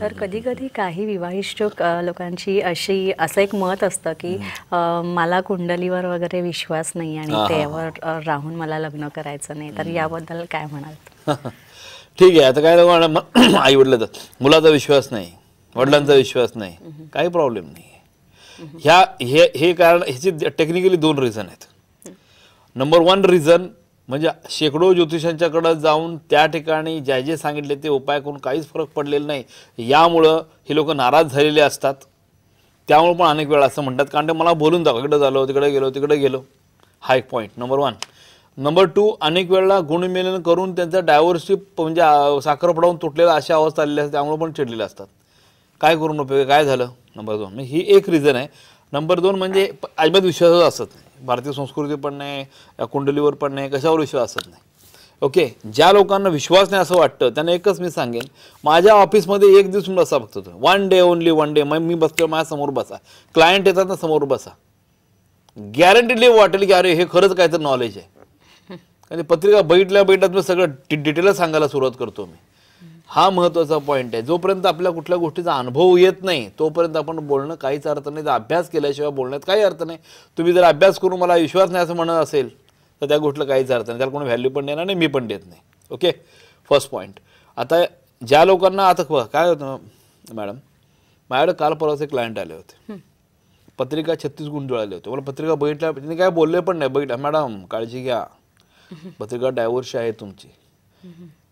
तर कधी कधी काही विवाहिष्ट लोकांची अशी असं एक मत असतं की मला कुंडलीवर वगैरे विश्वास नाही आणि त्यावर राहून मला लग्न करायचं नाही तर याबद्दल काय म्हणाल ठीक आहे आता काय लोक आई वडील मुलाचा विश्वास नाही वडिलांचा विश्वास नाही काही प्रॉब्लेम नाही ह्या हे हे कारण ह्याची टेक्निकली दोन रिझन आहेत नंबर वन रिझन म्हणजे शेकडो ज्योतिषांच्याकडं जाऊन त्या ठिकाणी ज्या जे सांगितले ते उपाय करून काहीच फरक पडलेला नाही यामुळं हे लोक नाराज झालेले असतात त्यामुळं पण अनेक वेळा असं म्हणतात कारण ते मला बोलून दाखव इकडं झालो तिकडे गेलो तिकडे गेलो हा एक point number one number two अनेक वेळेला गुणमेलन करून त्यांचा डायव्हर्सिप म्हणजे साखर पडावून तुटलेला अशा अवस्था आलेल्या असतात त्यामुळे पण चिडलेले असतात काय करून उपयोग काय झालं नंबर दोन ही एक रिझन आहे नंबर दोन म्हणजे अजिबात विश्वासच असत नाही भारतीय संस्कृती पण नाही कुंडलीवर पण नाही कशावर विश्वास असत नाही ओके ज्या लोकांना विश्वास नाही असं वाटतं त्यांना एकच मी सांगेन माझ्या ऑफिसमध्ये एक दिवस बसा फक्त one day only one day मग मी बसतो समोर बसा क्लायंट येतात ना समोर बसा गॅरंटीडली वाटेल की अरे हे खरंच काय तर नॉलेज आहे आणि पत्रिका बैठल्या बैठात मी सगळं डिटेल सांगायला सुरुवात करतो मी हा महत्वाचा पॉईंट आहे जोपर्यंत आपल्या कुठल्या गोष्टीचा अनुभव येत नाही तोपर्यंत आपण बोलणं काहीच अर्थ नाही तर अभ्यास केल्याशिवाय बोलण्यात काही अर्थ नाही तुम्ही जर अभ्यास करून मला विश्वास नाही असं म्हणत असेल तर त्या गोष्टीला काहीच अर्थ नाही त्याला कोणी व्हॅल्यू पण देणार नाही मी पण देत नाही ओके फर्स्ट पॉईंट आता ज्या लोकांना आता काय होतं मॅडम माझ्याकडे काल परवाच एक क्लायंट आले होते पत्रिका छत्तीस गुण आले होते मला पत्रिका बघितल्या त्यांनी काय बोलले पण नाही बघितलं मॅडम काळजी घ्या पत्रिका डायव्हर्स आहे तुमची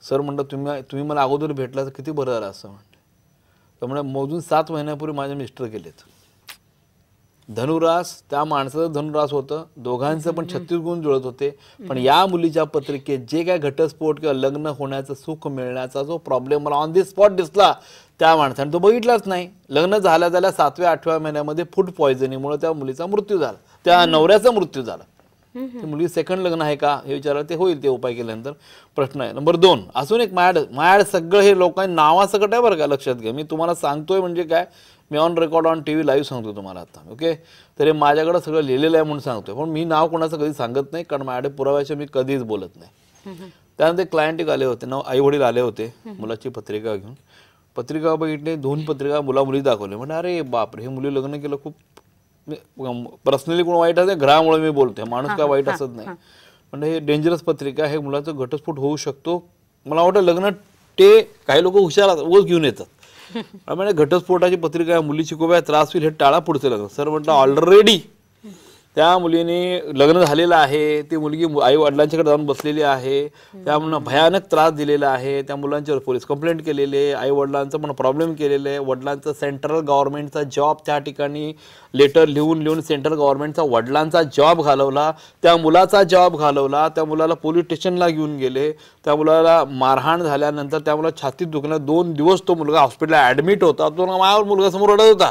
सर म्हणलं तुम्ही तुम्ही मला अगोदर भेटला तर किती बरं झालं असं म्हणलं तर मोजून सात महिन्यापूर्वी माझे मिस्टर गेलेत धनुरास त्या माणसाचं धनुरास होतं दोघांचं पण छत्तीस गुण जुळत होते पण या मुलीच्या पत्रिकेत जे काय घटस्फोट किंवा लग्न होण्याचं सुख मिळण्याचा जो प्रॉब्लेम मला ऑन दी स्पॉट दिसला त्या माणसाने तो बघितलाच नाही लग्न झाल्या झाल्या सातव्या आठव्या महिन्यामध्ये फूड पॉयझनिंगमुळे त्या मुलीचा मृत्यू झाला त्या नवऱ्याचा मृत्यू झाला मुलगी सेकंड लग्न आहे का हे विचारलं ते होईल ते उपाय केल्यानंतर प्रश्न आहे नंबर दोन अजून एक मायाड मायाड सगळं हे लोकांनी नावासकट आहे बरं का लक्षात घ्या मी तुम्हाला सांगतोय म्हणजे काय मी on record on T V live सांगतो तुम्हाला आता ओके तर हे माझ्याकडं सगळं लिहिलेलं आहे म्हणून सांगतोय पण मी नाव कोणाचं कधी सांगत नाही कारण माझ्याकडे पुराव्याच्या मी कधीच बोलत नाही त्यानंतर क्लायंट आले होते ना आई वडील आले होते मुलाची पत्रिका घेऊन पत्रिका बघितली दोन पत्रिका मुला मुली दाखवले म्हणजे अरे बापरे हे मुली लग्न केलं खूप पर्सनली कोण वाईट असेल घरामुळे मी बोलतोय माणूस काय वाईट असत नाही पण हे डेंजरस पत्रिका हे मुलाचं घटस्फोट होऊ शकतो मला वाटतं लग्न ते काही लोक हुशार ओस घेऊन येतात म्हणजे घटस्फोटाची पत्रिका मुलीची खूप त्रास होईल हे टाळा पुढचं लग्न सर म्हटलं ऑलरेडी त्या मुलीने लग्न झालेलं आहे ती मुलगी आई वडिलांच्याकडे जाऊन बसलेली आहे त्या मुलांना भयानक त्रास दिलेला आहे त्या मुलांच्यावर पोलीस कंप्लेंट केलेले आई वडिलांचं पण प्रॉब्लेम केलेले आहे वडिलांचं सेंट्रल गव्हर्नमेंटचा जॉब त्या ठिकाणी लेटर लिहून लिहून सेंट्रल गव्हर्नमेंटचा वडिलांचा जॉब घालवला त्या मुलाचा जॉब घालवला त्या मुलाला पोलीस स्टेशनला घेऊन गेले त्या मुलाला मारहाण झाल्यानंतर त्या मुला छातीत दुखण्या दोन दिवस तो मुलगा हॉस्पिटलला ॲडमिट होता तो मुलगा समोर रडत होता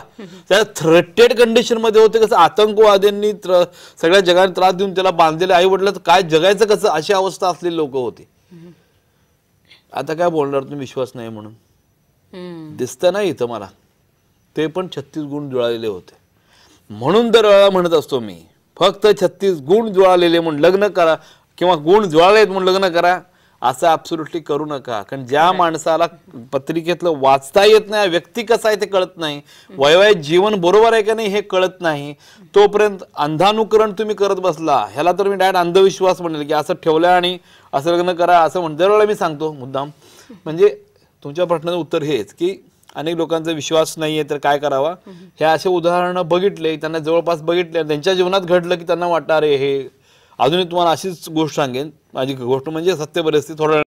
त्या थ्रेटेड कंडिशनमध्ये होते कसं आतंकवाद्यांनी सगळ्या जगाने त्रास देऊन त्याला बांधलेले आई तर काय जगायचं कसं अशी अवस्था असलेली लोक होती आता काय बोलणार तुम्ही विश्वास नाही म्हणून दिसत नाही इथं मला ते पण छत्तीस गुण जुळालेले होते म्हणून दर म्हणत असतो मी फक्त छत्तीस गुण जुळालेले म्हणून लग्न करा किंवा गुण जुळालेत म्हणून लग्न करा असं ऍब्सुलटली करू नका कारण ज्या माणसाला पत्रिकेतलं वाचता येत नाही व्यक्ती कसा आहे ते कळत नाही वैवाहिक जीवन बरोबर आहे का नाही हे कळत नाही तोपर्यंत अंधानुकरण तुम्ही करत बसला ह्याला तर मी डायरेक्ट अंधविश्वास म्हणेल की असं ठेवलं आणि असं लग्न करा असं म्हण दरवेळेला मी सांगतो मुद्दाम म्हणजे तुमच्या प्रश्नाचं उत्तर हेच की अनेक लोकांचा विश्वास नाही आहे तर काय करावा हे असे उदाहरणं बघितले त्यांना जवळपास बघितले त्यांच्या जीवनात घडलं की त्यांना वाटणार हे अजूनही तुम्हाला अशीच गोष्ट सांगेन माझी गोष्ट म्हणजे सत्य परिस्थिती थोड्या